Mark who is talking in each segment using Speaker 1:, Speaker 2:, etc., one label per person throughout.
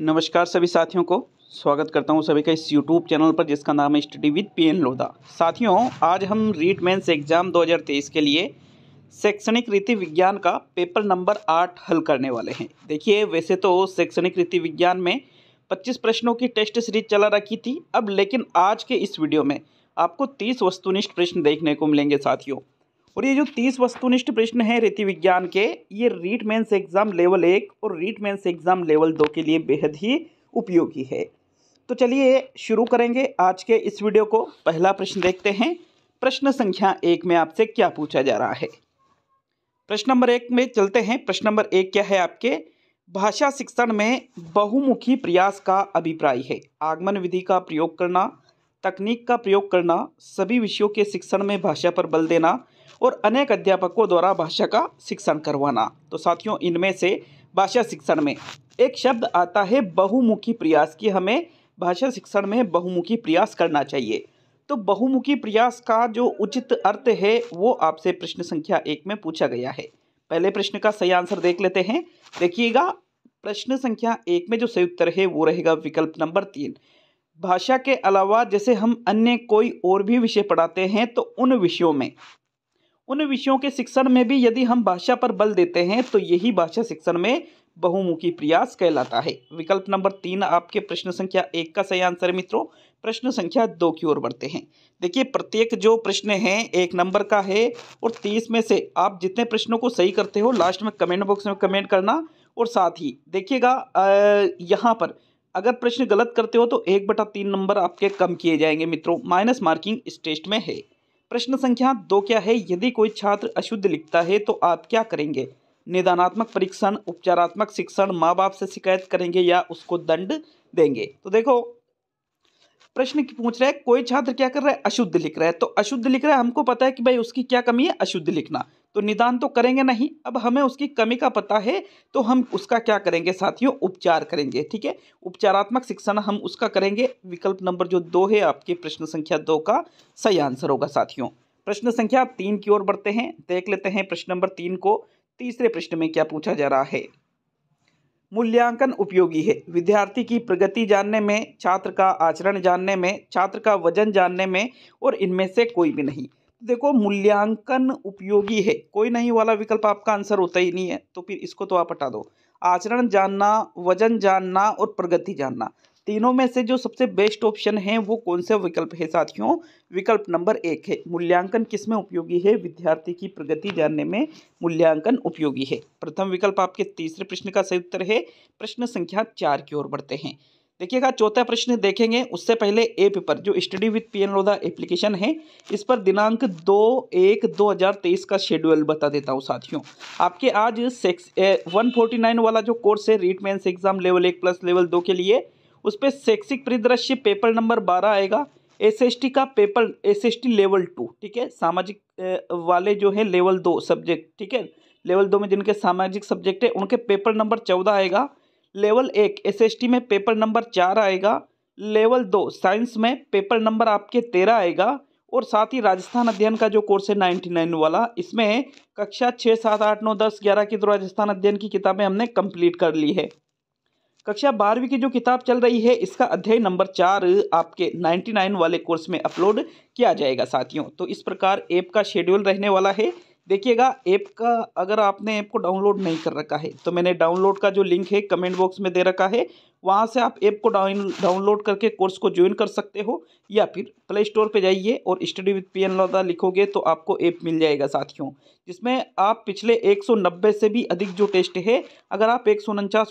Speaker 1: नमस्कार सभी साथियों को स्वागत करता हूं सभी का इस यूट्यूब चैनल पर जिसका नाम है study with P N Lodha साथियों आज हम रीट मेंस एग्जाम 2023 के लिए शैक्षणिक रीति विज्ञान का पेपर नंबर आठ हल करने वाले हैं देखिए वैसे तो शैक्षणिक रीति विज्ञान में 25 प्रश्नों की टेस्ट सीरीज चला रखी थी अब लेकिन आज के इस वीडियो में आपको तीस वस्तुनिष्ठ प्रश्न देखने को मिलेंगे साथियों और ये जो तीस वस्तुनिष्ठ प्रश्न है रीति विज्ञान के ये रीट मेन्स एग्जाम लेवल एक और रीट मेन्स एग्जाम लेवल दो के लिए बेहद ही उपयोगी है तो चलिए शुरू करेंगे आज के इस वीडियो को पहला प्रश्न देखते हैं प्रश्न संख्या एक में आपसे क्या पूछा जा रहा है प्रश्न नंबर एक में चलते हैं प्रश्न नंबर एक क्या है आपके भाषा शिक्षण में बहुमुखी प्रयास का अभिप्राय है आगमन विधि का प्रयोग करना तकनीक का प्रयोग करना सभी विषयों के शिक्षण में भाषा पर बल देना और अनेक अध्यापकों द्वारा भाषा का शिक्षण करवाना तो साथियों इनमें से भाषा शिक्षण में एक शब्द आता है बहुमुखी प्रयास की हमें भाषा शिक्षण में बहुमुखी प्रयास करना चाहिए तो बहुमुखी प्रयास का जो उचित अर्थ है वो आपसे प्रश्न संख्या एक में पूछा गया है पहले प्रश्न का सही आंसर देख लेते हैं देखिएगा प्रश्न संख्या एक में जो सही उत्तर है वो रहेगा विकल्प नंबर तीन भाषा के अलावा जैसे हम अन्य कोई और भी विषय पढ़ाते हैं तो उन विषयों में उन विषयों के शिक्षण में भी यदि हम भाषा पर बल देते हैं तो यही भाषा शिक्षण में बहुमुखी प्रयास कहलाता है विकल्प नंबर तीन आपके प्रश्न संख्या एक का सही आंसर है मित्रों प्रश्न संख्या दो की ओर बढ़ते हैं देखिए प्रत्येक जो प्रश्न है एक नंबर का है और तीस में से आप जितने प्रश्नों को सही करते हो लास्ट में कमेंट बॉक्स में कमेंट करना और साथ ही देखिएगा यहाँ पर अगर प्रश्न गलत करते हो तो एक बटा तीन नंबर आपके कम किए जाएंगे मित्रों माइनस मार्किंग इस टेस्ट में है प्रश्न संख्या दो क्या है यदि कोई छात्र अशुद्ध लिखता है तो आप क्या करेंगे निदानात्मक परीक्षण उपचारात्मक शिक्षण माँ बाप से शिकायत करेंगे या उसको दंड देंगे तो देखो प्रश्न की पूछ रहा है कोई छात्र क्या कर रहा है अशुद्ध लिख रहा है तो अशुद्ध लिख रहा है हमको पता है कि भाई उसकी क्या कमी है अशुद्ध लिखना तो निदान तो करेंगे नहीं अब हमें उसकी कमी का पता है तो हम उसका क्या करेंगे साथियों उपचार करेंगे ठीक है उपचारात्मक शिक्षण हम उसका करेंगे विकल्प नंबर जो दो है आपके प्रश्न संख्या दो का सही आंसर होगा साथियों प्रश्न संख्या तीन की ओर बढ़ते हैं देख लेते हैं प्रश्न नंबर तीन को तीसरे प्रश्न में क्या पूछा जा रहा है मूल्यांकन उपयोगी है विद्यार्थी की प्रगति जानने में छात्र का आचरण जानने में छात्र का वजन जानने में और इनमें से कोई भी नहीं देखो मूल्यांकन उपयोगी है कोई नहीं वाला विकल्प आपका आंसर होता ही नहीं है तो फिर इसको तो आप हटा दो आचरण जानना वजन जानना और प्रगति जानना तीनों में से जो सबसे बेस्ट ऑप्शन है वो कौन सा विकल्प है साथियों विकल्प नंबर एक है मूल्यांकन किस में उपयोगी है विद्यार्थी की प्रगति जानने में मूल्यांकन उपयोगी है प्रथम विकल्प आपके तीसरे प्रश्न का सही उत्तर है प्रश्न संख्या चार की ओर बढ़ते हैं देखिएगा चौथा प्रश्न देखेंगे उससे पहले ए पेपर जो study with P N Lodha application है इस पर दिनांक दो एक दो हज़ार तेईस का शेड्यूल बता देता हूँ साथियों आपके आज सेक्स वन फोर्टी नाइन वाला जो कोर्स है रीट मेन्स एग्जाम लेवल एक प्लस लेवल दो के लिए उस पर शैक्षिक परिदृश्य पेपर नंबर बारह आएगा एसएसटी का पेपर एसएसटी लेवल टू ठीक है सामाजिक वाले जो है लेवल दो सब्जेक्ट ठीक है लेवल दो में जिनके सामाजिक सब्जेक्ट है उनके पेपर नंबर चौदह आएगा लेवल एक एसएसटी में पेपर नंबर चार आएगा लेवल दो साइंस में पेपर नंबर आपके तेरह आएगा और साथ ही राजस्थान अध्ययन का जो कोर्स है नाइन्टी नाइन वाला इसमें कक्षा छः सात आठ नौ दस ग्यारह की तो राजस्थान अध्ययन की किताबें हमने कंप्लीट कर ली है कक्षा बारहवीं की जो किताब चल रही है इसका अध्याय नंबर चार आपके 99 वाले कोर्स में अपलोड किया जाएगा साथियों तो इस प्रकार ऐप का शेड्यूल रहने वाला है देखिएगा ऐप का अगर आपने ऐप को डाउनलोड नहीं कर रखा है तो मैंने डाउनलोड का जो लिंक है कमेंट बॉक्स में दे रखा है वहाँ से आप ऐप को डाउन डाउनलोड करके कोर्स को ज्वाइन कर सकते हो या फिर प्ले स्टोर पर जाइए और study with P N Lodha लिखोगे तो आपको ऐप मिल जाएगा साथियों जिसमें आप पिछले 190 से भी अधिक जो टेस्ट है अगर आप एक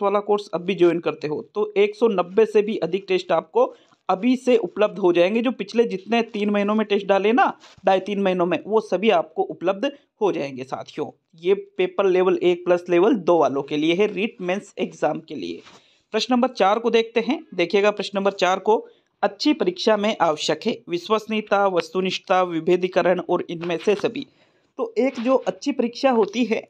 Speaker 1: वाला कोर्स अब भी ज्वाइन करते हो तो नब्बे से भी अधिक टेस्ट आपको अभी से उपलब्ध हो जाएंगे जो पिछले जितने तीन महीनों में टेस्ट डाले ना ढाई तीन महीनों में वो सभी आपको उपलब्ध हो जाएंगे साथियों ये पेपर लेवल एक प्लस लेवल दो वालों के लिए है रीट मेन्स एग्जाम के लिए प्रश्न नंबर चार को देखते हैं देखिएगा प्रश्न नंबर चार को अच्छी परीक्षा में आवश्यक है विश्वसनीयता वस्तुनिष्ठता विभेदीकरण और इनमें से सभी तो एक जो अच्छी परीक्षा होती है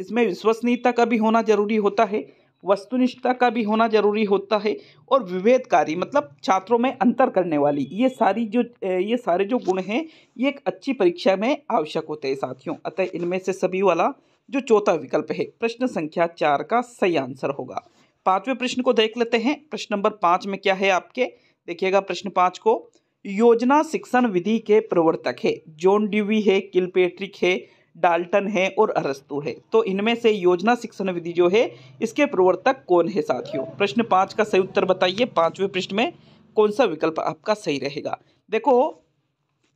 Speaker 1: इसमें विश्वसनीयता का भी होना जरूरी होता है वस्तुनिष्ठता का भी होना जरूरी होता है और विभेदकारी मतलब छात्रों में अंतर करने वाली ये सारी जो ये सारे जो गुण हैं ये एक अच्छी परीक्षा में आवश्यक होते हैं साथियों अतः इनमें से सभी वाला जो चौथा विकल्प है प्रश्न संख्या चार का सही आंसर होगा पांचवें प्रश्न को देख लेते हैं प्रश्न नंबर पाँच में क्या है आपके देखिएगा प्रश्न पाँच को योजना शिक्षण विधि के प्रवर्तक है जोन ड्यूवी है किलपेट्रिक है डाल्टन है और अरस्तु है तो इनमें से योजना शिक्षण विधि जो है इसके प्रवर्तक कौन है साथियों प्रश्न पाँच का सही उत्तर बताइए पांचवें पृष्ठ में कौन सा विकल्प आपका सही रहेगा देखो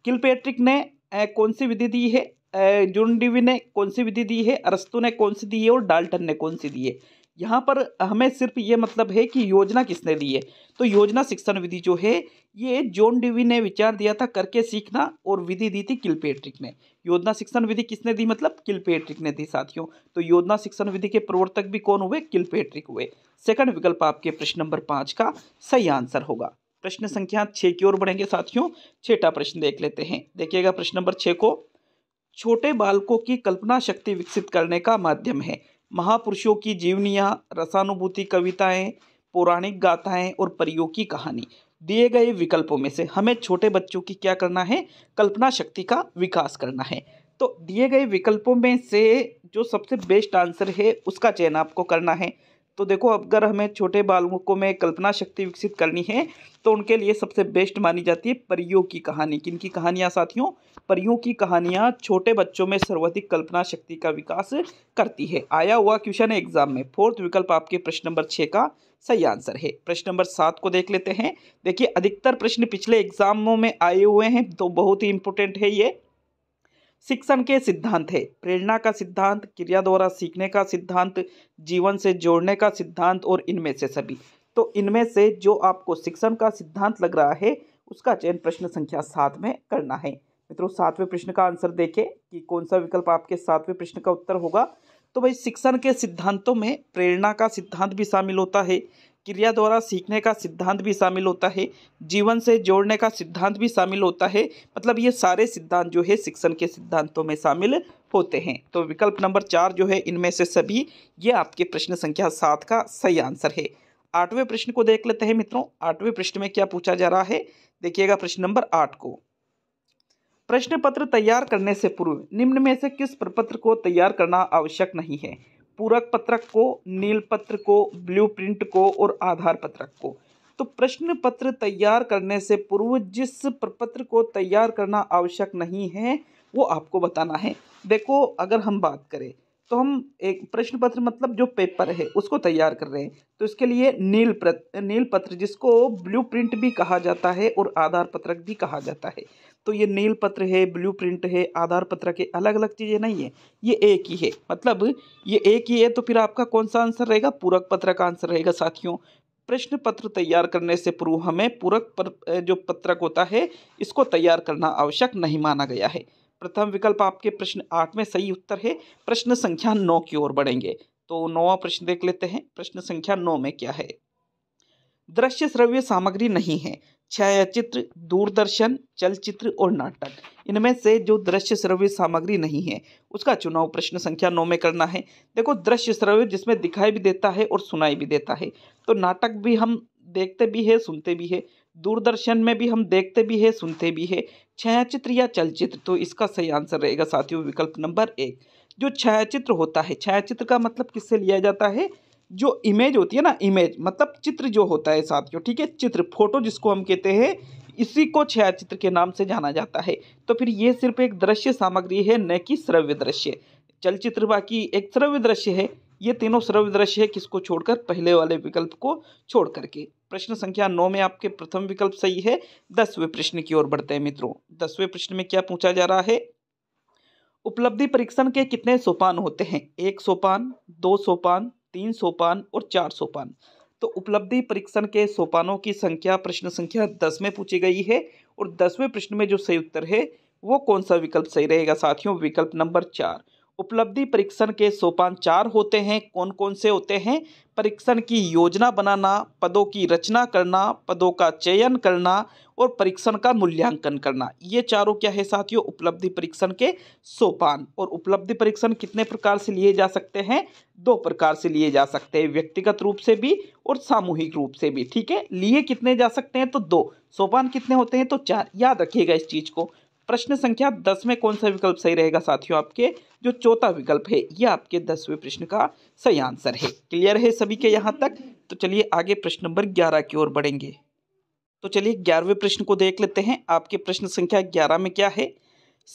Speaker 1: किलपेट्रिक ने कौन सी विधि दी है जुनडीवी ने कौन सी विधि दी है अरस्तु ने कौन सी दी है और डाल्टन ने कौन सी दी है यहाँ पर हमें सिर्फ ये मतलब है कि योजना किसने दी है तो योजना शिक्षण विधि जो है ये जॉन डिवी ने विचार दिया था करके सीखना और विधि दी थी किलपेट्रिक ने योजना शिक्षण विधि किसने दी मतलब किलपेट्रिक ने दी साथियों तो योजना शिक्षण विधि के प्रवर्तक भी कौन हुए किलपेट्रिक हुए सेकंड विकल्प आपके प्रश्न नंबर पाँच का सही आंसर होगा प्रश्न संख्या छः की ओर बढ़ेंगे साथियों छठा प्रश्न देख लेते हैं देखिएगा प्रश्न नंबर छः को छोटे बालकों की कल्पना शक्ति विकसित करने का माध्यम है महापुरुषों की जीवनियाँ रसानुभूति कविताएँ पौराणिक गाथाएँ और परियों की कहानी दिए गए विकल्पों में से हमें छोटे बच्चों की क्या करना है कल्पना शक्ति का विकास करना है तो दिए गए विकल्पों में से जो सबसे बेस्ट आंसर है उसका चयन आपको करना है तो देखो अगर हमें छोटे बालकों में कल्पना शक्ति विकसित करनी है तो उनके लिए सबसे बेस्ट मानी जाती है परियों की कहानी किन की कहानियाँ साथियों परियों की कहानियाँ छोटे बच्चों में सर्वाधिक कल्पना शक्ति का विकास करती है आया हुआ क्वेश्चन है एग्जाम में फोर्थ विकल्प आपके प्रश्न नंबर छः का सही आंसर है प्रश्न नंबर सात को देख लेते हैं देखिए अधिकतर प्रश्न पिछले एग्जामों में आए हुए हैं तो बहुत ही इंपॉर्टेंट है ये शिक्षण के सिद्धांत है प्रेरणा का सिद्धांत क्रिया द्वारा सीखने का सिद्धांत जीवन से जोड़ने का सिद्धांत और इनमें से सभी तो इनमें से जो आपको शिक्षण का सिद्धांत लग रहा है उसका चयन प्रश्न संख्या सात में करना है मित्रों सातवें प्रश्न का आंसर देखें कि कौन सा विकल्प आपके सातवें प्रश्न का उत्तर होगा तो भाई शिक्षण के सिद्धांतों में प्रेरणा का सिद्धांत भी शामिल होता है क्रिया द्वारा सीखने का सिद्धांत भी शामिल होता है जीवन से जोड़ने का सिद्धांत भी शामिल होता है मतलब ये सारे सिद्धांत जो है शिक्षण के सिद्धांतों में शामिल होते हैं तो विकल्प नंबर चार जो है इनमें से सभी ये आपके प्रश्न संख्या सात का सही आंसर है आठवें प्रश्न को देख लेते हैं मित्रों आठवें प्रश्न में क्या पूछा जा रहा है देखिएगा प्रश्न नंबर आठ को प्रश्न पत्र तैयार करने से पूर्व निम्न में से किस प्रपत्र को तैयार करना आवश्यक नहीं है पूरक पत्रक को नील पत्र को ब्लू प्रिंट को और आधार पत्रक को तो प्रश्न पत्र तैयार करने से पूर्व जिस प्रपत्र को तैयार करना आवश्यक नहीं है वो आपको बताना है देखो अगर हम बात करें तो हम एक प्रश्न पत्र मतलब जो पेपर है उसको तैयार कर रहे हैं तो इसके लिए नील प्र नील पत्र जिसको ब्लू प्रिंट भी कहा जाता है और आधार पत्रक भी कहा जाता है तो ये नील पत्र है ब्लू प्रिंट है आधार पत्र के अलग अलग चीज़ें नहीं है ये एक ही है मतलब ये एक ही है तो फिर आपका कौन सा आंसर रहेगा पूरक पत्र का आंसर रहेगा साथियों प्रश्न पत्र तैयार करने से पूर्व हमें पूरक पर जो पत्रक होता है इसको तैयार करना आवश्यक नहीं माना गया है प्रथम विकल्प आपके प्रश्न आठ में सही उत्तर है प्रश्न संख्या नौ की ओर बढ़ेंगे तो नौवा प्रश्न देख लेते हैं प्रश्न संख्या नौ में क्या है दृश्य श्रव्य सामग्री नहीं है छायाचित्र दूरदर्शन चलचित्र और नाटक इनमें से जो दृश्य श्रव्य सामग्री नहीं है उसका चुनाव प्रश्न संख्या नौ में करना है देखो दृश्य श्रव्य जिसमें दिखाई भी देता है और सुनाई भी देता है तो नाटक भी हम देखते भी है सुनते भी है दूरदर्शन में भी हम देखते भी है सुनते भी है छायाचित्र या चलचित्र तो इसका सही आंसर रहेगा साथियों विकल्प नंबर एक जो छायाचित्र होता है छायाचित्र का मतलब किससे लिया जाता है जो इमेज होती है ना इमेज मतलब चित्र जो होता है साथियों ठीक है चित्र फोटो जिसको हम कहते हैं इसी को छायाचित्र के नाम से जाना जाता है तो फिर ये सिर्फ एक दृश्य सामग्री है न कि श्रव्य दृश्य चलचित्र बाकी एक श्रव्य दृश्य है ये तीनों श्रव्य दृश्य है किसको छोड़कर पहले वाले विकल्प को छोड़ करके प्रश्न संख्या नौ में आपके प्रथम विकल्प सही है दसवें प्रश्न की ओर बढ़ते हैं मित्रों दसवें प्रश्न में क्या पूछा जा रहा है उपलब्धि परीक्षण के कितने सोपान होते हैं एक सोपान दो सोपान तीन सोपान और चार सोपान तो उपलब्धि परीक्षण के सोपानों की संख्या प्रश्न संख्या दस में पूछी गई है और दसवें प्रश्न में जो सही उत्तर है वो कौन सा विकल्प सही रहेगा साथियों विकल्प नंबर चार उपलब्धि परीक्षण के सोपान चार होते हैं कौन कौन से होते हैं परीक्षण की योजना बनाना पदों की रचना करना पदों का चयन करना और परीक्षण का मूल्यांकन करना ये चारों क्या है साथियों उपलब्धि परीक्षण के सोपान और उपलब्धि परीक्षण कितने प्रकार से लिए जा सकते हैं दो प्रकार से लिए जा सकते हैं व्यक्तिगत रूप से भी और सामूहिक रूप से भी ठीक है लिए कितने जा सकते हैं तो दो सोपान कितने होते हैं तो चार याद रखिएगा इस चीज़ को प्रश्न संख्या दस में कौन सा विकल्प सही रहेगा साथियों आपके जो चौथा विकल्प है ये आपके दसवें प्रश्न का सही आंसर है क्लियर है सभी के यहाँ तक तो चलिए आगे प्रश्न नंबर ग्यारह की ओर बढ़ेंगे तो चलिए ग्यारहवें प्रश्न को देख लेते हैं आपके प्रश्न संख्या ग्यारह में क्या है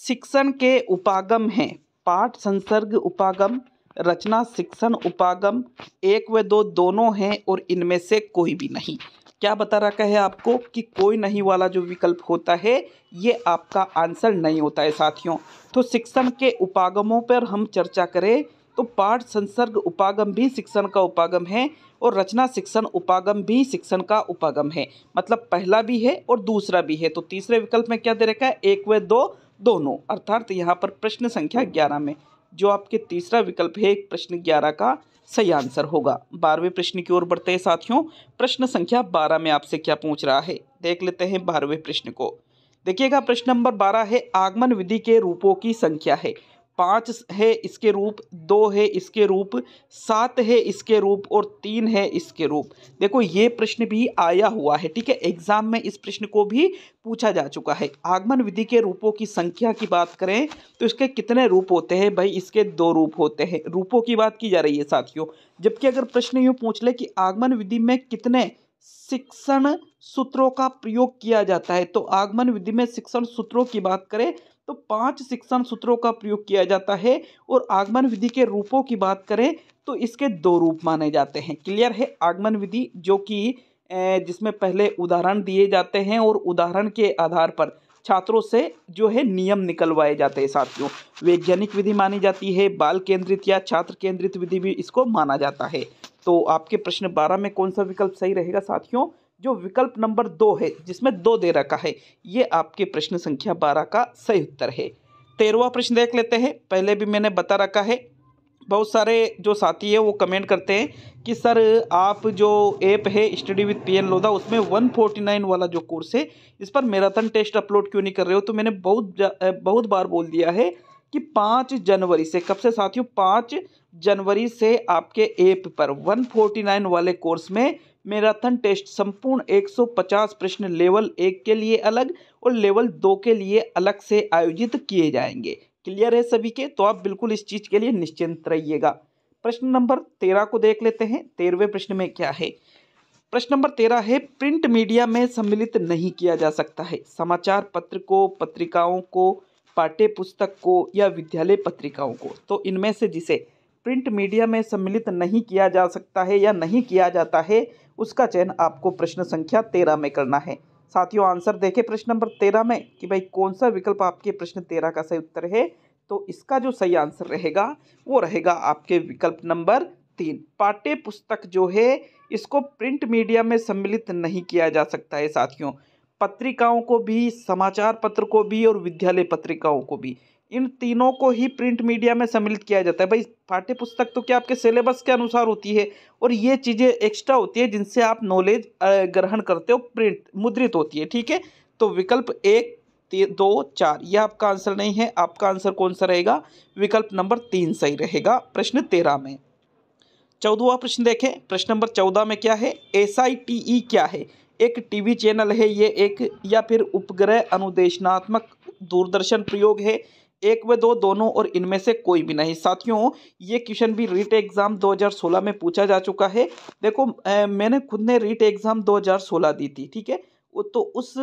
Speaker 1: शिक्षण के उपागम हैं पाठ संसर्ग उपागम रचना शिक्षण उपागम एक व दो दोनों हैं और इनमें से कोई भी नहीं क्या बता रखा है आपको कि कोई नहीं वाला जो विकल्प होता है ये आपका आंसर नहीं होता है साथियों तो शिक्षण के उपागमों पर हम चर्चा करें तो पाठ संसर्ग उपागम भी शिक्षण का उपागम है और रचना शिक्षण उपागम भी शिक्षण का उपागम है मतलब पहला भी है और दूसरा भी है तो तीसरे विकल्प में क्या दे रखा है एक व दो दोनों अर्थात यहाँ पर प्रश्न संख्या ग्यारह में जो आपके तीसरा विकल्प है एक प्रश्न ग्यारह का सही आंसर होगा बारहवें प्रश्न की ओर बढ़ते हैं साथियों प्रश्न संख्या बारह में आपसे क्या पूछ रहा है देख लेते हैं बारहवें प्रश्न को देखिएगा प्रश्न नंबर बारह है आगमन विधि के रूपों की संख्या है पाँच है इसके रूप दो है इसके रूप सात है इसके रूप और तीन है इसके रूप देखो ये प्रश्न भी आया हुआ है ठीक है एग्जाम में इस प्रश्न को भी पूछा जा चुका है आगमन विधि के रूपों की संख्या की बात करें तो इसके कितने रूप होते हैं भाई इसके दो रूप होते हैं रूपों की बात की जा रही है साथियों जबकि अगर प्रश्न यूँ पूछ ले कि आगमन विधि में कितने शिक्षण सूत्रों का प्रयोग किया जाता है तो आगमन विधि में शिक्षण सूत्रों की बात करें तो पांच शिक्षण सूत्रों का प्रयोग किया जाता है और आगमन विधि के रूपों की बात करें तो इसके दो रूप माने जाते हैं क्लियर है आगमन विधि जो कि जिसमें पहले उदाहरण दिए जाते हैं और उदाहरण के आधार पर छात्रों से जो है नियम निकलवाए जाते हैं साथियों वैज्ञानिक विधि मानी जाती है बाल केंद्रित या छात्र केंद्रित विधि भी इसको माना जाता है तो आपके प्रश्न बारह में कौन सा विकल्प सही रहेगा साथियों जो विकल्प नंबर दो है जिसमें दो दे रखा है ये आपके प्रश्न संख्या बारह का सही उत्तर है तेरहवा प्रश्न देख लेते हैं पहले भी मैंने बता रखा है बहुत सारे जो साथी है वो कमेंट करते हैं कि सर आप जो ऐप है study with P N Lodha उसमें 149 वाला जो कोर्स है इस पर मैराथन टेस्ट अपलोड क्यों नहीं कर रहे हो तो मैंने बहुत बहुत बार बोल दिया है कि पाँच जनवरी से कब से साथियों पाँच जनवरी से आपके ऐप पर 149 वाले कोर्स में मैराथन टेस्ट संपूर्ण 150 प्रश्न लेवल एक के लिए अलग और लेवल दो के लिए अलग से आयोजित किए जाएंगे क्लियर है सभी के तो आप बिल्कुल इस चीज़ के लिए निश्चिंत रहिएगा प्रश्न नंबर तेरह को देख लेते हैं तेरहवें प्रश्न में क्या है प्रश्न नंबर तेरह है प्रिंट मीडिया में सम्मिलित नहीं किया जा सकता है समाचार पत्र को पत्रिकाओं को पाठ्य पुस्तक को या विद्यालय पत्रिकाओं को तो इनमें से जिसे प्रिंट मीडिया में सम्मिलित नहीं किया जा सकता है या नहीं किया जाता है उसका चयन आपको प्रश्न संख्या तेरह में करना है साथियों आंसर देखें प्रश्न नंबर तेरह में कि भाई कौन सा विकल्प आपके प्रश्न तेरह का सही उत्तर है तो इसका जो सही आंसर रहेगा वो रहेगा आपके विकल्प नंबर तीन पाठ्य पुस्तक जो है इसको प्रिंट मीडिया में सम्मिलित नहीं किया जा सकता है साथियों पत्रिकाओं को भी समाचार पत्र को भी और विद्यालय पत्रिकाओं को भी इन तीनों को ही प्रिंट मीडिया में सम्मिलित किया जाता है भाई पाठ्य पुस्तक तो क्या आपके सिलेबस के अनुसार होती है और ये चीज़ें एक्स्ट्रा होती है जिनसे आप नॉलेज ग्रहण करते हो प्रिंट मुद्रित होती है ठीक है तो विकल्प एक दो चार यह आपका आंसर नहीं है आपका आंसर कौन सा रहेगा विकल्प नंबर तीन सही रहेगा प्रश्न तेरह में चौदहवा प्रश्न देखें प्रश्न नंबर चौदह में क्या है एस आई टी ई क्या है एक टीवी चैनल है ये एक या फिर उपग्रह अनुदेशनात्मक दूरदर्शन प्रयोग है एक व दो दोनों और इनमें से कोई भी नहीं साथियों ये क्वेश्चन भी रीट एग्ज़ाम 2016 में पूछा जा चुका है देखो ए, मैंने खुद ने रीट एग्ज़ाम 2016 दी थी ठीक है तो उस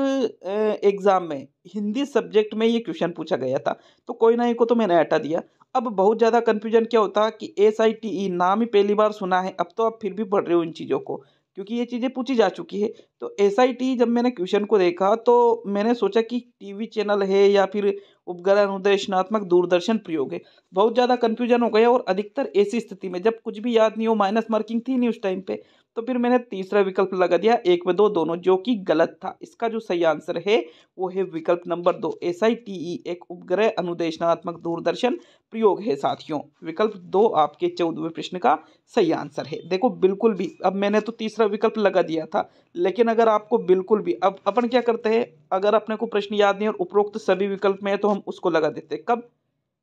Speaker 1: एग्ज़ाम में हिंदी सब्जेक्ट में ये क्वेश्चन पूछा गया था तो कोई ना को तो मैंने हटा दिया अब बहुत ज़्यादा कन्फ्यूजन क्या होता कि एस आई टी ई नाम ही पहली बार सुना है अब तो आप फिर भी पढ़ रहे हो इन चीज़ों को क्योंकि ये चीज़ें पूछी जा चुकी है तो एस आई टी जब मैंने क्वेश्चन को देखा तो मैंने सोचा कि टी वी चैनल है या फिर उपग्रह अनुदेशनात्मक दूरदर्शन प्रयोग है बहुत ज़्यादा कन्फ्यूजन हो गया और अधिकतर ऐसी स्थिति में जब कुछ भी याद नहीं हो माइनस मार्किंग थी नहीं उस टाइम पे तो फिर मैंने तीसरा विकल्प लगा दिया एक व दो दोनों जो कि गलत था इसका जो सही आंसर है वो है विकल्प नंबर दो एस आई टी ई एक उपग्रह अनुदेशनात्मक दूरदर्शन प्रयोग है साथियों विकल्प दो आपके चौदहवें प्रश्न का सही आंसर है देखो बिल्कुल भी अब मैंने तो तीसरा विकल्प लगा दिया था लेकिन अगर आपको बिल्कुल भी अब अपन क्या करते हैं अगर अपने को प्रश्न याद नहीं और उपरोक्त सभी विकल्प में है तो हम उसको लगा देते कब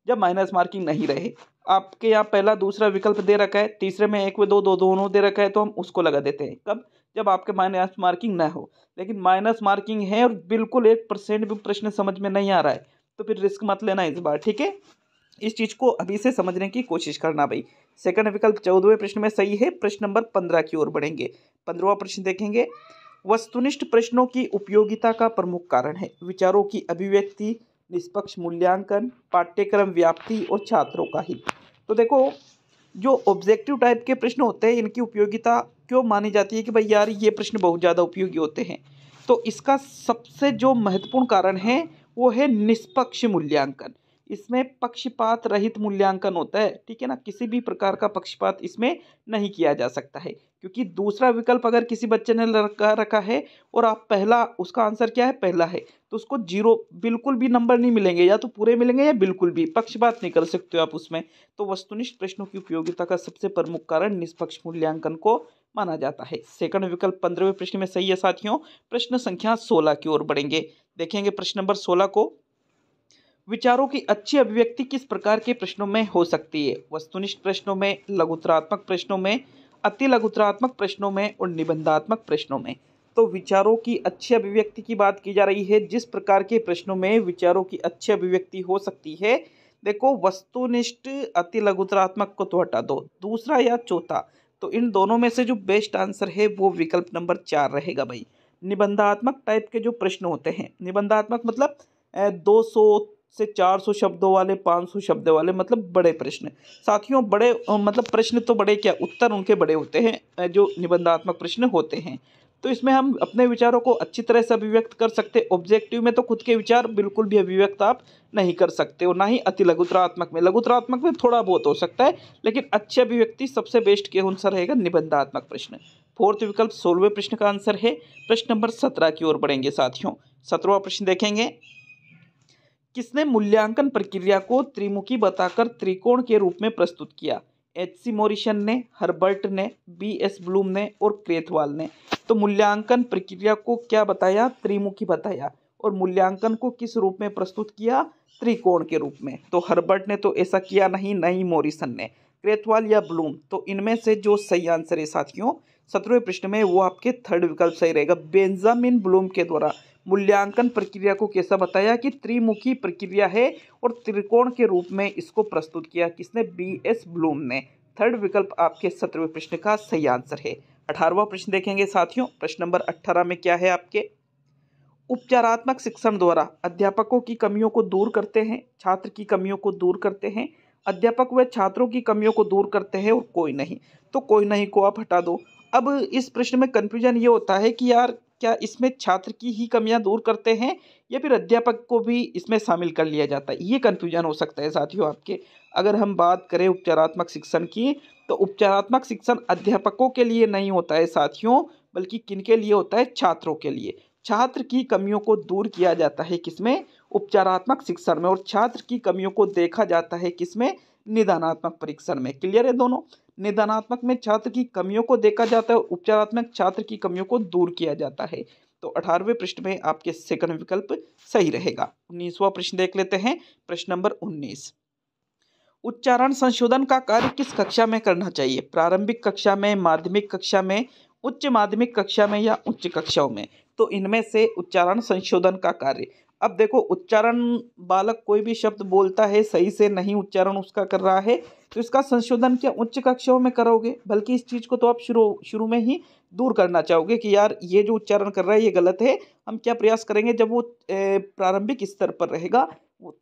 Speaker 1: जब माइनस मार्किंग नहीं रहे आपके यहाँ पहला दूसरा विकल्प दे रखा है तीसरे में एक व दो दो दोनों दे रखा है तो हम उसको लगा देते हैं कब जब आपके माइनस मार्किंग ना हो लेकिन माइनस मार्किंग है और बिल्कुल एक परसेंट भी प्रश्न समझ में नहीं आ रहा है तो फिर रिस्क मत लेना इस बार ठीक है इस चीज़ को अभी से समझने की कोशिश करना भाई सेकंड विकल्प चौदहवें प्रश्न में सही है प्रश्न नंबर पंद्रह की ओर बढ़ेंगे पंद्रहवा प्रश्न देखेंगे वस्तुनिष्ठ प्रश्नों की उपयोगिता का प्रमुख कारण है विचारों की अभिव्यक्ति निष्पक्ष मूल्यांकन पाठ्यक्रम व्याप्ति और छात्रों का हित तो देखो जो ऑब्जेक्टिव टाइप के प्रश्न होते हैं इनकी उपयोगिता क्यों मानी जाती है कि भाई यार ये प्रश्न बहुत ज़्यादा उपयोगी होते हैं तो इसका सबसे जो महत्वपूर्ण कारण है वो है निष्पक्ष मूल्यांकन इसमें पक्षपात रहित मूल्यांकन होता है ठीक है ना किसी भी प्रकार का पक्षपात इसमें नहीं किया जा सकता है क्योंकि दूसरा विकल्प अगर किसी बच्चे ने रखा रखा है और आप पहला उसका आंसर क्या है पहला है तो उसको जीरो बिल्कुल भी नंबर नहीं मिलेंगे या तो पूरे मिलेंगे या बिल्कुल भी पक्षपात नहीं कर सकते हो आप उसमें तो वस्तुनिष्ठ प्रश्नों की उपयोगिता का सबसे प्रमुख कारण निष्पक्ष मूल्यांकन को माना जाता है सेकंड विकल्प पंद्रहवें प्रश्न में सही है साथियों प्रश्न संख्या सोलह की ओर बढ़ेंगे देखेंगे प्रश्न नंबर सोलह को विचारों की अच्छी अभिव्यक्ति किस प्रकार के प्रश्नों में हो सकती है वस्तुनिष्ठ प्रश्नों में लघुतरात्मक प्रश्नों में अति लघुतरात्मक प्रश्नों में और निबंधात्मक प्रश्नों में तो विचारों की अच्छी अभिव्यक्ति की बात की जा रही है जिस प्रकार के प्रश्नों में विचारों की अच्छी अभिव्यक्ति हो सकती है देखो वस्तुनिष्ठ अति लघुतरात्मक को तो हटा दो दूसरा या चौथा तो इन दोनों में से जो बेस्ट आंसर है वो विकल्प नंबर चार रहेगा भाई निबंधात्मक टाइप के जो प्रश्न होते हैं निबंधात्मक मतलब दो सौ से चार सौ शब्दों वाले 500 सौ शब्दों वाले मतलब बड़े प्रश्न साथियों बड़े मतलब प्रश्न तो बड़े क्या उत्तर उनके बड़े होते हैं जो निबंधात्मक प्रश्न होते हैं तो इसमें हम अपने विचारों को अच्छी तरह से अभिव्यक्त कर सकते ऑब्जेक्टिव में तो खुद के विचार बिल्कुल भी अभिव्यक्त आप नहीं कर सकते और ना ही अति लघुतरात्मक में लघुतरात्मक में थोड़ा बहुत हो सकता है लेकिन अच्छी अभिव्यक्ति सबसे बेस्ट के आंसर रहेगा निबंधात्मक प्रश्न फोर्थ विकल्प सोलहवें प्रश्न का आंसर है प्रश्न नंबर सत्रह की ओर बढ़ेंगे साथियों सत्रहवा प्रश्न देखेंगे किसने मूल्यांकन प्रक्रिया को त्रिमुखी बताकर त्रिकोण के रूप में प्रस्तुत किया एच सी मोरिशन ने हर्बर्ट ने बी एस ब्लूम ने और क्रेथवाल ने तो मूल्यांकन प्रक्रिया को क्या बताया त्रिमुखी बताया और मूल्यांकन को किस रूप में प्रस्तुत किया त्रिकोण के रूप में तो हर्बर्ट ने तो ऐसा किया नहीं नहीं मोरिसन ने क्रेथवाल या ब्लूम तो इनमें से जो सही आंसर है साथियों सत्रहवें प्रश्न में वो आपके थर्ड विकल्प सही रहेगा बेंजामिन ब्लूम के द्वारा मूल्यांकन प्रक्रिया को कैसा बताया कि त्रिमुखी प्रक्रिया है और त्रिकोण के रूप में इसको प्रस्तुत किया किसने बी एस ब्लूम ने थर्ड विकल्प आपके सत्रहवें प्रश्न का सही आंसर है अठारहवा प्रश्न देखेंगे साथियों प्रश्न नंबर अट्ठारह में क्या है आपके उपचारात्मक शिक्षण द्वारा अध्यापकों की कमियों को दूर करते हैं छात्र की कमियों को दूर करते हैं अध्यापक व छात्रों की कमियों को दूर करते हैं और कोई नहीं तो कोई नहीं को आप हटा दो अब इस प्रश्न में कन्फ्यूजन ये होता है कि यार क्या इसमें छात्र की ही कमियां दूर करते हैं या फिर अध्यापक को भी इसमें शामिल कर लिया जाता है ये कन्फ्यूजन हो सकता है साथियों आपके अगर हम बात करें उपचारात्मक शिक्षण की तो उपचारात्मक शिक्षण अध्यापकों के लिए नहीं होता है साथियों बल्कि किन के लिए होता है छात्रों के लिए छात्र की कमियों को दूर किया जाता है किसमें उपचारात्मक शिक्षण में और छात्र की कमियों को देखा जाता है किसमें निदानात्मक परीक्षण में क्लियर है दोनों निदानात्मक में छात्र की कमियों को देखा जाता है उपचारात्मक छात्र की कमियों को दूर किया जाता है तो अठारहवें पृष्ठ में आपके सेकंड विकल्प सही रहेगा उन्नीसवा प्रश्न देख लेते हैं प्रश्न नंबर उन्नीस उच्चारण संशोधन का कार्य किस कक्षा में करना चाहिए प्रारंभिक कक्षा में माध्यमिक कक्षा में उच्च माध्यमिक कक्षा में या उच्च कक्षाओं में तो इनमें से उच्चारण संशोधन का कार्य अब देखो उच्चारण बालक कोई भी शब्द बोलता है सही से नहीं उच्चारण उसका कर रहा है तो इसका संशोधन क्या उच्च कक्षाओं में करोगे बल्कि इस चीज़ को तो आप शुरू शुरू में ही दूर करना चाहोगे कि यार ये जो उच्चारण कर रहा है ये गलत है हम क्या प्रयास करेंगे जब वो प्रारंभिक स्तर पर रहेगा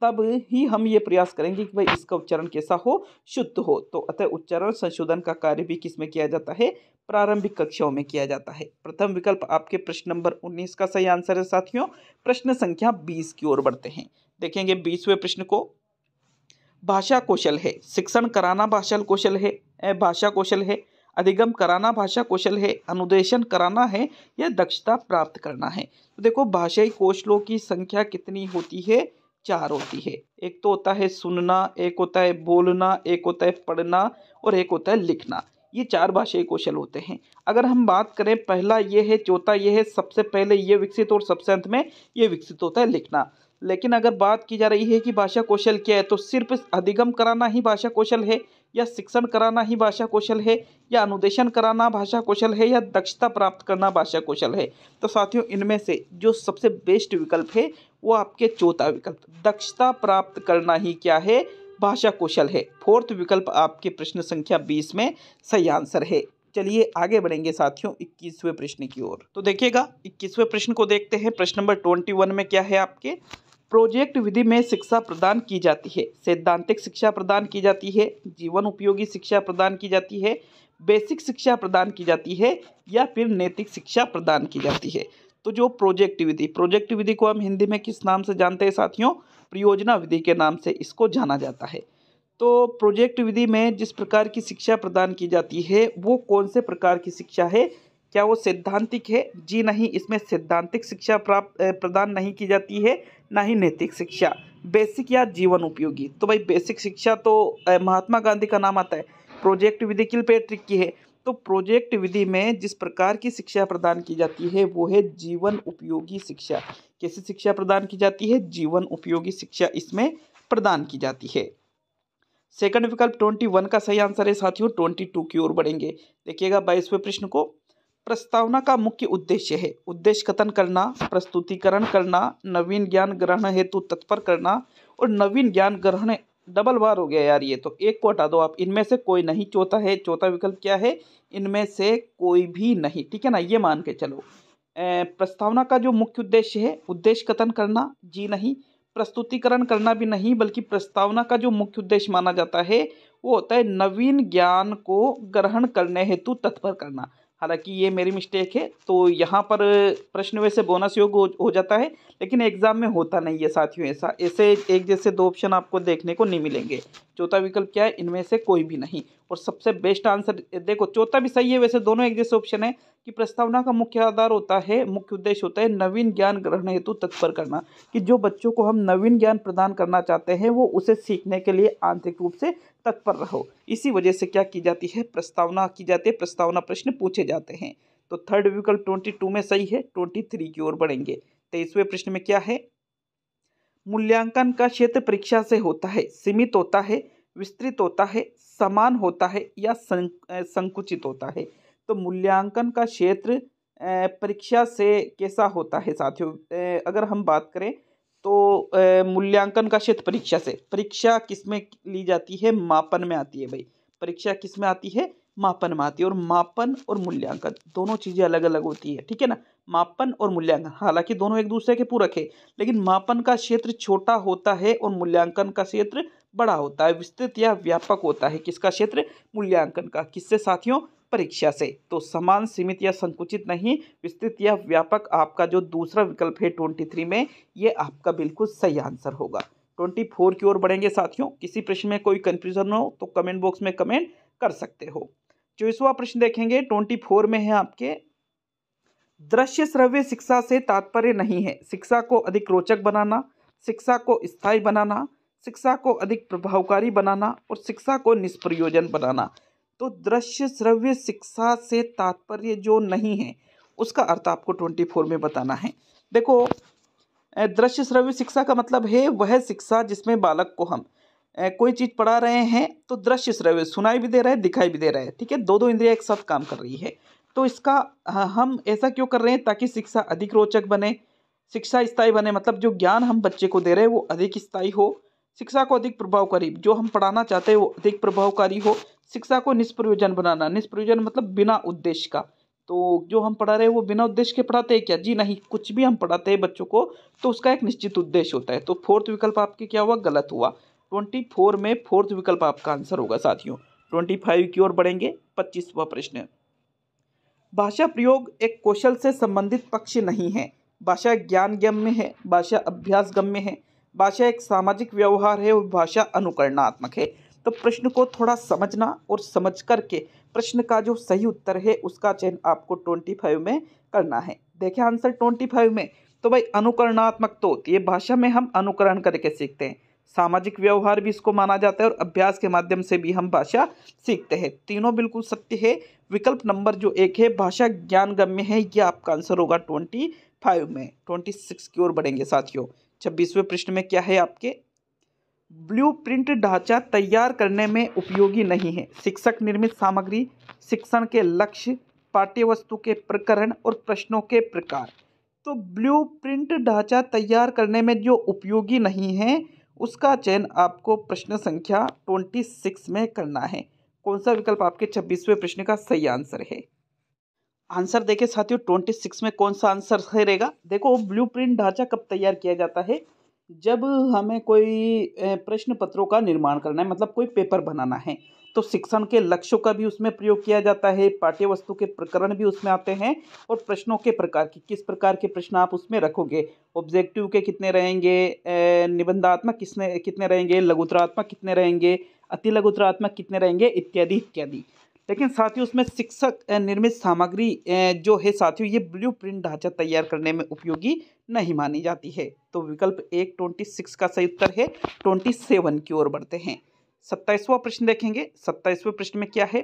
Speaker 1: तब ही हम ये प्रयास करेंगे कि भाई इसका उच्चारण कैसा हो शुद्ध हो तो अतः उच्चारण संशोधन का कार्य भी किसमें किया जाता है प्रारंभिक कक्षाओं में किया जाता है प्रथम विकल्प आपके प्रश्न नंबर उन्नीस का सही आंसर है साथियों प्रश्न संख्या बीस की ओर बढ़ते हैं देखेंगे बीसवें प्रश्न को भाषा कौशल है शिक्षण कराना भाषा कौशल है भाषा कौशल है अधिगम कराना भाषा कौशल है अनुदेशन कराना है या दक्षता प्राप्त करना है तो देखो भाषाई कौशलों की संख्या कितनी होती है चार होती है एक तो होता है सुनना एक होता है बोलना एक होता है पढ़ना और एक होता है लिखना ये चार भाषाई कौशल होते हैं अगर हम बात करें पहला ये है चौथा ये है सबसे पहले ये विकसित और सबसे अंत में ये विकसित होता है लिखना लेकिन अगर बात की जा रही है कि भाषा कौशल क्या है तो सिर्फ अधिगम कराना ही भाषा कौशल है या शिक्षण कराना ही भाषा कौशल है या अनुदेशन कराना भाषा कौशल है या दक्षता प्राप्त करना भाषा कौशल है तो साथियों इनमें से जो सबसे बेस्ट विकल्प है वो आपके चौथा विकल्प दक्षता प्राप्त करना ही क्या है भाषा कौशल है फोर्थ विकल्प आपके प्रश्न संख्या बीस में सही आंसर है चलिए आगे बढ़ेंगे साथियों इक्कीसवें प्रश्न की ओर तो देखिएगा इक्कीसवें प्रश्न को देखते हैं प्रश्न नंबर ट्वेंटी वन में क्या है आपके प्रोजेक्ट विधि में शिक्षा प्रदान की जाती है सैद्धांतिक शिक्षा प्रदान की जाती है जीवन उपयोगी शिक्षा प्रदान की जाती है बेसिक शिक्षा प्रदान की जाती है या फिर नैतिक शिक्षा प्रदान की जाती है तो जो प्रोजेक्ट विधि प्रोजेक्ट विधि को हम हिंदी में किस नाम से जानते हैं साथियों परियोजना विधि के नाम से इसको जाना जाता है तो प्रोजेक्ट विधि में जिस प्रकार की शिक्षा प्रदान की जाती है वो कौन से प्रकार की शिक्षा है क्या वो सिद्धांतिक है जी नहीं इसमें सिद्धांतिक शिक्षा प्राप्त प्रदान नहीं की जाती है ना ही नैतिक शिक्षा बेसिक या जीवन उपयोगी तो भाई बेसिक शिक्षा तो महात्मा गांधी का नाम आता है प्रोजेक्ट विधि किल ट्रिक की है तो प्रोजेक्ट विधि में जिस प्रकार की शिक्षा प्रदान की जाती है वो है जीवन उपयोगी शिक्षा कैसी शिक्षा प्रदान की जाती है जीवन उपयोगी शिक्षा इसमें प्रदान की जाती है सेकंड विकल्प ट्वेंटी वन का सही आंसर है साथियों ट्वेंटी टू की ओर बढ़ेंगे देखिएगा बाईसवें प्रश्न को प्रस्तावना का मुख्य उद्देश्य है उद्देश्य कथन करना प्रस्तुतिकरण करना नवीन ज्ञान ग्रहण हेतु तत्पर करना और नवीन ज्ञान ग्रहण डबल बार हो गया यार ये तो एक को हटा दो आप इनमें से कोई नहीं चौथा है चौथा विकल्प क्या है इनमें से कोई भी नहीं ठीक है ना ये मान के चलो प्रस्तावना का जो मुख्य उद्देश्य है उद्देश्य कथन करना जी नहीं प्रस्तुतिकरण करना भी नहीं बल्कि प्रस्तावना का जो मुख्य उद्देश्य माना जाता है वो होता है नवीन ज्ञान को ग्रहण करने हेतु तत्पर करना हालांकि ये मेरी मिस्टेक है तो यहाँ पर प्रश्न वैसे बोनस योग हो, हो जाता है लेकिन एग्ज़ाम में होता नहीं है साथियों ऐसा ऐसे एक जैसे दो ऑप्शन आपको देखने को नहीं मिलेंगे चौथा विकल्प क्या है इनमें से कोई भी नहीं और सबसे बेस्ट आंसर देखो चौथा भी सही है वैसे दोनों एक जैसे ऑप्शन है कि प्रस्तावना का मुख्य आधार होता है मुख्य उद्देश्य होता है नवीन ज्ञान ग्रहण हेतु तत्पर करना कि जो बच्चों को हम नवीन ज्ञान प्रदान करना चाहते हैं वो उसे सीखने के लिए आंतरिक रूप से तत्पर रहो इसी वजह से क्या की जाती है प्रस्तावना की जाती है प्रस्तावना प्रश्न पूछे जाते हैं तो थर्ड विकल्प ट्वेंटी टू में सही है ट्वेंटी थ्री की ओर बढ़ेंगे तेईसवें प्रश्न में क्या है मूल्यांकन का क्षेत्र परीक्षा से होता है सीमित होता है विस्तृत होता है समान होता है या संकुचित होता है तो मूल्यांकन का क्षेत्र परीक्षा से कैसा होता है साथियों अगर हम बात करें तो मूल्यांकन का क्षेत्र परीक्षा से परीक्षा किसमें ली जाती है मापन में आती है भाई परीक्षा किसमें आती है मापन में आती है और मापन और मूल्यांकन दोनों चीज़ें अलग अलग होती है ठीक है ना मापन और मूल्यांकन हालांकि दोनों एक दूसरे के पूरक है लेकिन मापन का क्षेत्र छोटा होता है और मूल्यांकन का क्षेत्र बड़ा होता है विस्तृत या व्यापक होता है किसका क्षेत्र मूल्यांकन का किससे साथियों परीक्षा से तो समान सीमित या संकुचित नहीं विस्तृत या व्यापक आपका जो दूसरा विकल्प है ट्वेंटी थ्री में ये आपका बिल्कुल सही आंसर होगा ट्वेंटी फोर की ओर बढ़ेंगे साथियों किसी प्रश्न में कोई कन्फ्यूजन हो तो कमेंट बॉक्स में कमेंट कर सकते हो चौबीसवा प्रश्न देखेंगे ट्वेंटी फोर में है आपके दृश्य श्रव्य शिक्षा से तात्पर्य नहीं है शिक्षा को अधिक रोचक बनाना शिक्षा को स्थायी बनाना शिक्षा को अधिक प्रभावकारी बनाना और शिक्षा को निष्प्रयोजन बनाना तो दृश्य श्रव्य शिक्षा से तात्पर्य जो नहीं है उसका अर्थ आपको ट्वेंटी फोर में बताना है देखो दृश्य श्रव्य शिक्षा का मतलब है वह शिक्षा जिसमें बालक को हम कोई चीज़ पढ़ा रहे हैं तो दृश्य श्रव्य सुनाई भी दे रहे हैं दिखाई भी दे रहा है ठीक है दो दो इंद्रिया एक साथ काम कर रही है तो इसका हम ऐसा क्यों कर रहे हैं ताकि शिक्षा अधिक रोचक बने शिक्षा स्थायी बने मतलब जो ज्ञान हम बच्चे को दे रहे हैं वो अधिक स्थायी हो शिक्षा को अधिक प्रभावकारी जो हम पढ़ाना चाहते हैं वो अधिक प्रभावकारी हो शिक्षा को निष्प्रयोजन बनाना निष्प्रयोजन मतलब बिना उद्देश्य का तो जो हम पढ़ा रहे हैं वो बिना उद्देश्य के पढ़ाते हैं क्या जी नहीं कुछ भी हम पढ़ाते हैं बच्चों को तो उसका एक निश्चित उद्देश्य होता है तो फोर्थ विकल्प आपके क्या हुआ गलत हुआ ट्वेंटी फोर में फोर्थ विकल्प आपका आंसर होगा साथियों ट्वेंटी फाइव की ओर बढ़ेंगे पच्चीसवा प्रश्न भाषा प्रयोग एक कौशल से संबंधित पक्ष नहीं है भाषा ज्ञान गम्य है भाषा अभ्यास गम्य है भाषा एक सामाजिक व्यवहार है और भाषा अनुकरणात्मक है तो प्रश्न को थोड़ा समझना और समझ करके प्रश्न का जो सही उत्तर है उसका चयन आपको ट्वेंटी फाइव में करना है देखें आंसर ट्वेंटी फाइव में तो भाई अनुकरणात्मक तो होती है भाषा में हम अनुकरण करके सीखते हैं सामाजिक व्यवहार भी इसको माना जाता है और अभ्यास के माध्यम से भी हम भाषा सीखते हैं तीनों बिल्कुल सत्य है विकल्प नंबर जो एक है भाषा ज्ञान गम्य है यह आपका आंसर होगा ट्वेंटी फाइव में ट्वेंटी सिक्स की ओर बढ़ेंगे साथियों छब्बीसवें प्रश्न में क्या है आपके ब्लू प्रिंट ढांचा तैयार करने में उपयोगी नहीं है शिक्षक निर्मित सामग्री शिक्षण के लक्ष्य पाठ्य वस्तु के प्रकरण और प्रश्नों के प्रकार तो ब्लू प्रिंट ढांचा तैयार करने में जो उपयोगी नहीं है उसका चयन आपको प्रश्न संख्या ट्वेंटी सिक्स में करना है कौन सा विकल्प आपके छब्बीसवें प्रश्न का सही आंसर है आंसर देखे साथियों ट्वेंटी सिक्स में कौन सा आंसर रहेगा देखो ब्लूप्रिंट ढांचा कब तैयार किया जाता है जब हमें कोई प्रश्न पत्रों का निर्माण करना है मतलब कोई पेपर बनाना है तो शिक्षण के लक्ष्यों का भी उसमें प्रयोग किया जाता है पाठ्य वस्तु के प्रकरण भी उसमें आते हैं और प्रश्नों के प्रकार की किस प्रकार के प्रश्न आप उसमें रखोगे ऑब्जेक्टिव के कितने रहेंगे निबंधात्मक किसने कितने रहेंगे लघुतरात्मक कितने रहेंगे अति लघुतरात्मक कितने रहेंगे इत्यादि इत्यादि लेकिन साथियों उसमें शिक्षक निर्मित सामग्री जो है साथियों ये ब्लू प्रिंट ढांचा तैयार करने में उपयोगी नहीं मानी जाती है तो विकल्प एक ट्वेंटी सिक्स का सही उत्तर है ट्वेंटी सेवन की ओर बढ़ते हैं सत्ताईसवा प्रश्न देखेंगे सत्ताईसवें प्रश्न में क्या है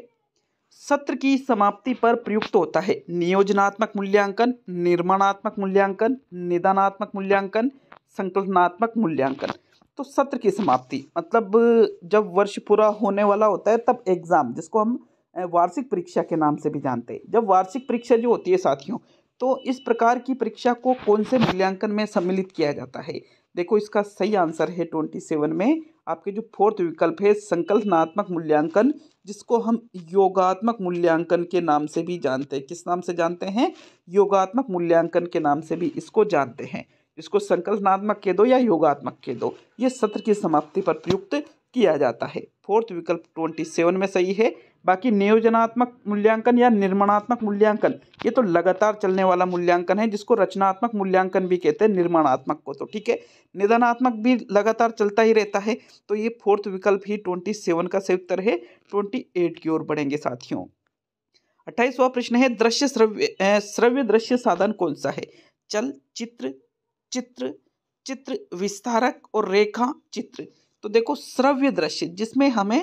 Speaker 1: सत्र की समाप्ति पर प्रयुक्त होता है नियोजनात्मक मूल्यांकन निर्माणात्मक मूल्यांकन निदानात्मक मूल्यांकन संकल्पनात्मक मूल्यांकन तो सत्र की समाप्ति मतलब जब वर्ष पूरा होने वाला होता है तब एग्ज़ाम जिसको हम वार्षिक परीक्षा के नाम से भी जानते हैं जब वार्षिक परीक्षा जो होती है साथियों तो इस प्रकार की परीक्षा को कौन से मूल्यांकन में सम्मिलित किया जाता है देखो इसका सही आंसर है ट्वेंटी सेवन में आपके जो फोर्थ विकल्प है संकल्पनात्मक मूल्यांकन जिसको हम योगात्मक मूल्यांकन के नाम से भी जानते हैं किस नाम से जानते हैं योगात्मक मूल्यांकन के नाम से भी इसको जानते हैं इसको संकल्पनात्मक के दो या योगात्मक के दो ये सत्र की समाप्ति पर प्रयुक्त किया जाता है फोर्थ विकल्प ट्वेंटी सेवन में सही है बाकी नियोजनात्मक मूल्यांकन या निर्माणात्मक मूल्यांकन ये तो लगातार चलने वाला मूल्यांकन है जिसको रचनात्मक मूल्यांकन भी कहते हैं निर्माणात्मक को तो ठीक है निधनात्मक भी लगातार चलता ही रहता है तो ये फोर्थ विकल्प ही ट्वेंटी सेवन का सही उत्तर है ट्वेंटी एट की ओर बढ़ेंगे साथियों अट्ठाईसवा प्रश्न है दृश्य श्रव्य श्रव्य दृश्य साधन कौन सा है चल चित्र चित्र चित्र विस्तारक और रेखा चित्र तो देखो श्रव्य दृश्य जिसमें हमें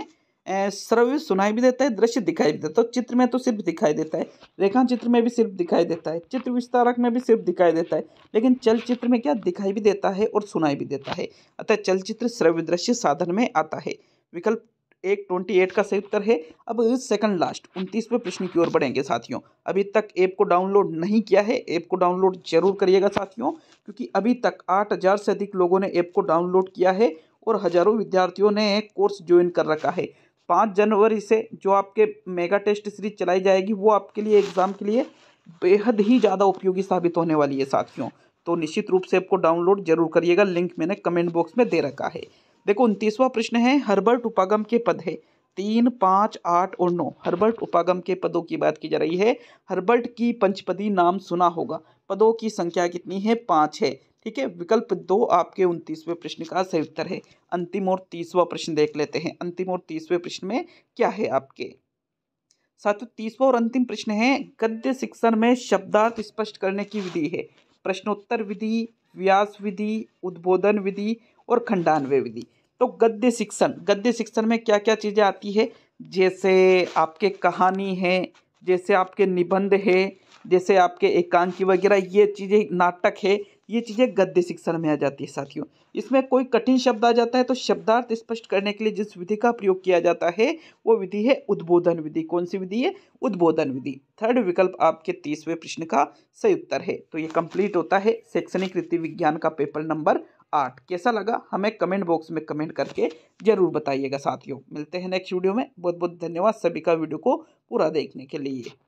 Speaker 1: श्रव्य सुनाई भी देता है दृश्य दिखाई भी देता है तो चित्र में तो सिर्फ दिखाई देता है रेखा चित्र में भी सिर्फ दिखाई देता है चित्र विस्तारक में भी सिर्फ दिखाई देता है लेकिन चलचित्र में क्या दिखाई भी देता है और सुनाई भी देता है अतः चलचित्र श्रव्य दृश्य साधन में आता है विकल्प एक ट्वेंटी एट का सही उत्तर है अब सेकंड लास्ट उनतीसवें प्रश्न की ओर बढ़ेंगे साथियों अभी तक ऐप को डाउनलोड नहीं किया है ऐप को डाउनलोड जरूर करिएगा साथियों क्योंकि अभी तक आठ हज़ार से अधिक लोगों ने ऐप को डाउनलोड किया है और हजारों विद्यार्थियों ने कोर्स ज्वाइन कर रखा है पाँच जनवरी से जो आपके मेगा टेस्ट सीरीज चलाई जाएगी वो आपके लिए एग्ज़ाम के लिए बेहद ही ज़्यादा उपयोगी साबित होने वाली है साथियों तो निश्चित रूप से आपको डाउनलोड जरूर करिएगा लिंक मैंने कमेंट बॉक्स में दे रखा है देखो उनतीसवां प्रश्न है हर्बर्ट उपागम के पद है तीन पाँच आठ और नौ हर्बर्ट उपागम के पदों की बात की जा रही है हर्बर्ट की पंचपदी नाम सुना होगा पदों की संख्या कितनी है पाँच है ठीक है विकल्प दो आपके उनतीसवें प्रश्न का सही उत्तर है अंतिम और तीसवा प्रश्न देख लेते हैं अंतिम और तीसवें प्रश्न में क्या है आपके साथ तीसवा और अंतिम प्रश्न है गद्य शिक्षण में शब्दार्थ स्पष्ट करने की विधि है प्रश्नोत्तर विधि व्यास विधि उद्बोधन विधि और खंडानवे विधि तो गद्य शिक्षण गद्य शिक्षण में क्या क्या चीज़ें आती है जैसे आपके कहानी है जैसे आपके निबंध है जैसे आपके एकांकी वगैरह ये चीज़ें नाटक है ये चीज़ें गद्य शिक्षण में आ जाती है साथियों इसमें कोई कठिन शब्द आ जाता है तो शब्दार्थ स्पष्ट करने के लिए जिस विधि का प्रयोग किया जाता है वो विधि है उद्बोधन विधि कौन सी विधि है उद्बोधन विधि थर्ड विकल्प आपके तीसवें प्रश्न का सही उत्तर है तो ये कंप्लीट होता है शैक्षणिक रीति विज्ञान का पेपर नंबर आठ कैसा लगा हमें कमेंट बॉक्स में कमेंट करके जरूर बताइएगा साथियों मिलते हैं नेक्स्ट वीडियो में बहुत बहुत धन्यवाद सभी का वीडियो को पूरा देखने के लिए